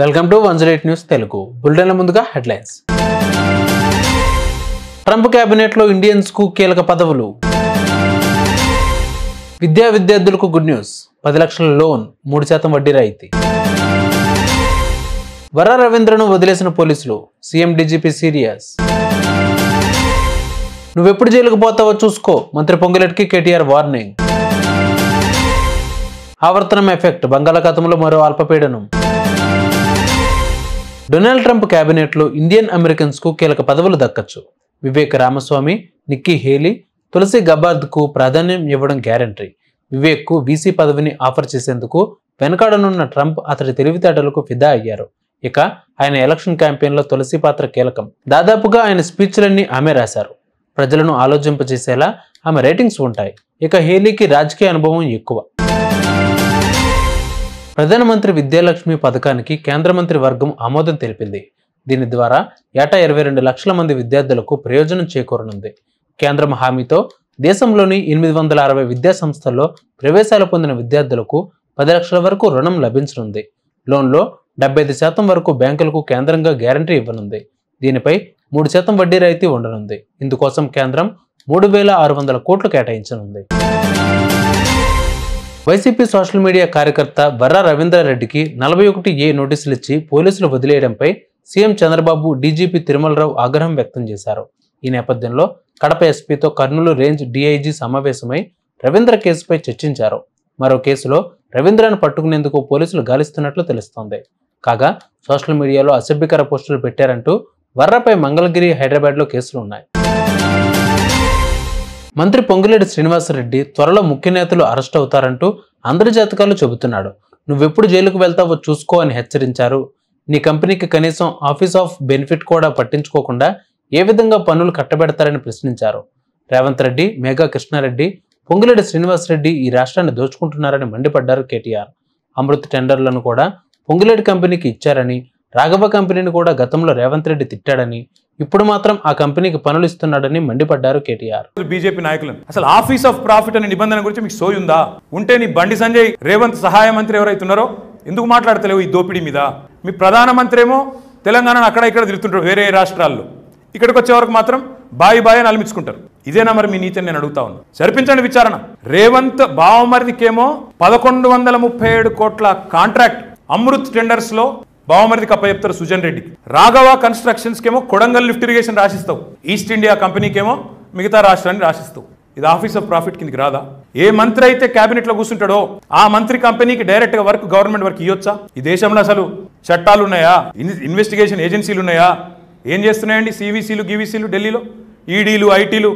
welcome to one zero eight news Telugu బులెటిన్ల ముందుగా headlines Trump క్యాబినెట్లో ఇండియన్స్కు కీలక పదవులు విద్యా విద్యార్థులకు గుడ్ న్యూస్ పది లక్షల లోన్ మూడు శాతం వడ్డీ రాయితీ వర రవీంద్రను వదిలేసిన పోలీసులు సీఎం డీజీపీ సీరియస్ నువ్వెప్పుడు జైలుకు పోతావో చూసుకో మంత్రి పొంగులెట్కి కేటీఆర్ వార్నింగ్ ఆవర్తనం ఎఫెక్ట్ బంగాళాఖాతంలో మరో అల్పపీడనం డొనాల్డ్ ట్రంప్ క్యాబినెట్లో ఇండియన్ అమెరికన్స్కు కీలక పదవులు దక్కచ్చు వివేక్ రామస్వామి నిక్కీ హేలీ తులసి గబార్ద్కు ప్రాధాన్యం ఇవ్వడం గ్యారంటీ వివేక్కు వీసీ పదవిని ఆఫర్ చేసేందుకు వెనకాడనున్న ట్రంప్ అతడి తెలివితేటలకు ఫిదా అయ్యారు ఇక ఆయన ఎలక్షన్ క్యాంపెయిన్లో తులసి పాత్ర కీలకం దాదాపుగా ఆయన స్పీచ్లన్నీ ఆమె రాశారు ప్రజలను ఆలోచింపజేసేలా ఆమె రేటింగ్స్ ఉంటాయి ఇక హేలీకి రాజకీయ అనుభవం ఎక్కువ ప్రధానమంత్రి విద్యాలక్ష్మి పథకానికి కేంద్ర మంత్రి వర్గం ఆమోదం తెలిపింది దీని ద్వారా ఏటా ఇరవై రెండు లక్షల మంది విద్యార్థులకు ప్రయోజనం చేకూరనుంది కేంద్రం హామీతో దేశంలోని ఎనిమిది వందల అరవై విద్యా సంస్థల్లో ప్రవేశాలు పొందిన విద్యార్థులకు పది లక్షల వరకు రుణం లభించనుంది లోన్లో డెబ్బై ఐదు శాతం వరకు బ్యాంకులకు కేంద్రంగా గ్యారంటీ ఇవ్వనుంది దీనిపై మూడు శాతం వడ్డీ రాయితీ ఉండనుంది ఇందుకోసం కేంద్రం మూడు వేల ఆరు వందల కోట్లు కేటాయించనుంది వైసీపీ సోషల్ మీడియా కార్యకర్త బర్రా రవీంద్రారెడ్డికి నలభై ఒకటి ఏ నోటీసులు ఇచ్చి పోలీసులు వదిలేయడంపై సీఎం చంద్రబాబు డీజీపీ తిరుమలరావు ఆగ్రహం వ్యక్తం చేశారు ఈ నేపథ్యంలో కడప ఎస్పీతో కర్నూలు రేంజ్ డీఐజీ సమావేశమై రవీంద్ర కేసుపై చర్చించారు మరో కేసులో రవీంద్రను పట్టుకునేందుకు పోలీసులు గాలిస్తున్నట్లు తెలుస్తోంది కాగా సోషల్ మీడియాలో అసభ్యకర పోస్టులు పెట్టారంటూ వర్రపై మంగళగిరి హైదరాబాద్లో కేసులు ఉన్నాయి మంత్రి పొంగులేడు శ్రీనివాసరెడ్డి త్వరలో ముఖ్య నేతలు అరెస్ట్ అవుతారంటూ అందరి జాతకాలు చెబుతున్నాడు నువ్వెప్పుడు జైలుకు వెళ్తావో చూసుకో అని హెచ్చరించారు నీ కంపెనీకి కనీసం ఆఫీస్ ఆఫ్ బెనిఫిట్ కూడా పట్టించుకోకుండా ఏ విధంగా పనులు కట్టబెడతారని ప్రశ్నించారు రేవంత్ రెడ్డి మేఘా కృష్ణారెడ్డి పొంగులేడు శ్రీనివాసరెడ్డి ఈ రాష్ట్రాన్ని దోచుకుంటున్నారని మండిపడ్డారు కేటీఆర్ అమృత్ టెండర్లను కూడా పొంగులేడు కంపెనీకి ఇచ్చారని రాఘవ కంపెనీని కూడా గతంలో రేవంత్ రెడ్డి తిట్టాడని ఇప్పుడు మాత్రం ఆ కంపెనీకి పనులు ఇస్తున్నాడని మండిపడ్డారు కేటీఆర్ బీజేపీ నాయకులు అసలు ఆఫీస్ ఆఫ్ ప్రాఫిట్ అనే నిబంధన గురించి మీకు సోయుందా ఉంటే నీ బండి సంజయ్ రేవంత్ సహాయ మంత్రి ఎవరైతున్నారో ఎందుకు మాట్లాడతలేవు ఈ దోపిడీ మీద మీ ప్రధానమంత్రి ఏమో తెలంగాణను అక్కడ ఇక్కడ తిరుగుతుంటారు వేరే రాష్ట్రాల్లో ఇక్కడికి వచ్చే వరకు మాత్రం బాయి బాయ్ అని అలమించుకుంటారు ఇదేనా మరి మీ నీతిని నేను అడుగుతా ఉన్నాను సరిపించండి విచారణ రేవంత్ బావమరిదికేమో పదకొండు వందల ముప్పై ఏడు కోట్ల కాంట్రాక్ట్ అమృత్ టెండర్స్లో బావమరిది కప్ప చెప్తారు సుజన్ రెడ్డికి రాఘవ కన్స్ట్రక్షన్స్కేమో కొడంగల్ లిఫ్ట్ ఇరిగేషన్ రాసిస్తావు ఈస్ట్ ఇండియా కంపెనీకేమో మిగతా రాష్ట్రాన్ని రాసిస్తావు ఇది ఆఫీస్ ఆఫ్ ప్రాఫిట్ కిందకి రాదా ఏ మంత్రి అయితే క్యాబినెట్లో కూర్చుంటాడో ఆ మంత్రి కంపెనీకి డైరెక్ట్గా వర్క్ గవర్నమెంట్ వర్క్ ఇవ్వచ్చా ఈ దేశంలో అసలు చట్టాలు ఉన్నాయా ఇన్వెస్టిగేషన్ ఏజెన్సీలు ఉన్నాయా ఏం చేస్తున్నాయండి సివిసీలు గివిసీలు ఢిల్లీలో ఈడీలు ఐటీలు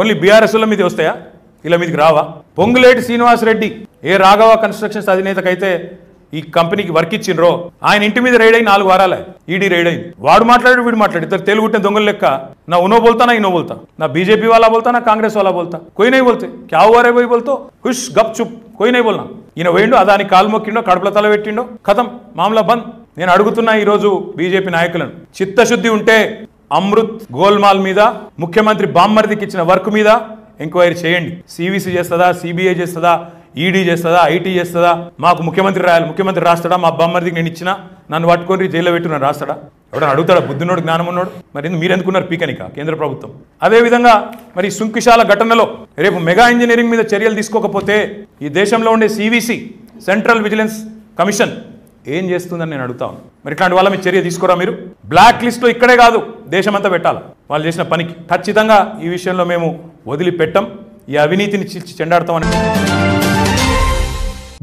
ఓన్లీ బీఆర్ఎస్ల మీద వస్తాయా ఇలా మీదకి రావా పొంగులేటి రెడ్డి ఏ రాఘవ కన్స్ట్రక్షన్స్ అధినేతకైతే ఈ కంపెనీకి వర్క్ ఇచ్చిండ్రో ఆయన ఇంటి మీద రైడ్ అయింది నాలుగు వారాలే ఈడీ రైడ్ అయింది వాడు మాట్లాడు వీడు మాట్లాడు ఇద్దరు ఉంటే దొంగలు లెక్క నా ఉనో బోల్తా నా ఇనో బోల్తా నా బీజేపీ వాళ్ళ బోల్తా నా కాంగ్రెస్ వాళ్ళ బోల్తా కొయినై బోల్తే క్యా వారే పోయి బోల్తో హుష్ గప్ చుప్ కొయినై బోల్నా ఈయన పోయిండు అదాని కాలు మొక్కిండో కడుపుల తల పెట్టిండో కథం మామలా బంద్ నేను అడుగుతున్నా ఈరోజు బీజేపీ నాయకులను చిత్తశుద్ధి ఉంటే అమృత్ గోల్మాల్ మీద ముఖ్యమంత్రి బామ్మర్దికి ఇచ్చిన వర్క్ మీద ఎంక్వైరీ చేయండి సివిసి చేస్తుందా సిబిఐ చేస్తుందా ఈడీ e చేస్తుందా ఐటీ చేస్తుందా మాకు ముఖ్యమంత్రి రాయాలి ముఖ్యమంత్రి రాస్తాడా మా అబ్బామ్మదికి నేను ఇచ్చిన నన్ను పట్టుకొని జైల్లో పెట్టున్నాను రాస్తాడా ఎవడని అడుగుతాడా బుద్ధినోడు జ్ఞానం ఉన్నాడు మరి మీరు ఎందుకున్నారు పీకనిక కేంద్ర ప్రభుత్వం అదేవిధంగా మరి సుంకిశాల ఘటనలో రేపు మెగా ఇంజనీరింగ్ మీద చర్యలు తీసుకోకపోతే ఈ దేశంలో ఉండే సివిసి సెంట్రల్ విజిలెన్స్ కమిషన్ ఏం చేస్తుందని నేను అడుగుతాను మరి ఇట్లాంటి వాళ్ళ మీ చర్య తీసుకోరా మీరు బ్లాక్ లిస్ట్లో ఇక్కడే కాదు దేశమంతా పెట్టాలి వాళ్ళు చేసిన పనికి ఖచ్చితంగా ఈ విషయంలో మేము వదిలిపెట్టం ఈ అవినీతిని చెండాడతామని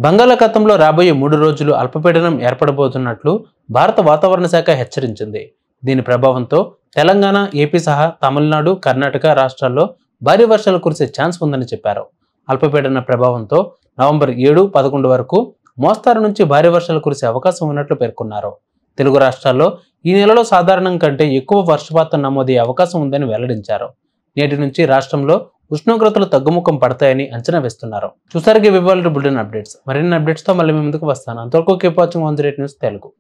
బంగాళాఖాతంలో రాబోయే మూడు రోజులు అల్పపీడనం ఏర్పడబోతున్నట్లు భారత వాతావరణ శాఖ హెచ్చరించింది దీని ప్రభావంతో తెలంగాణ ఏపీ సహా తమిళనాడు కర్ణాటక రాష్ట్రాల్లో భారీ వర్షాలు కురిసే ఛాన్స్ ఉందని చెప్పారు అల్పపీడన ప్రభావంతో నవంబర్ ఏడు పదకొండు వరకు మోస్తారు నుంచి భారీ వర్షాలు కురిసే అవకాశం ఉన్నట్లు పేర్కొన్నారు తెలుగు రాష్ట్రాల్లో ఈ నెలలో సాధారణం కంటే ఎక్కువ వర్షపాతం నమోదయ్యే అవకాశం ఉందని వెల్లడించారు నేటి నుంచి రాష్ట్రంలో ఉష్ణోగ్రతలు తగ్గుముఖం పడతాయని అంచనా వేస్తున్నారు చూసారికి ఇవ్వాలి బులెటిన్ అప్డేట్స్ మరిన్ని అప్డేట్స్తో మళ్ళీ మీ ముందుకు వస్తాను అంతవరకు keep watching on the rate news Telugu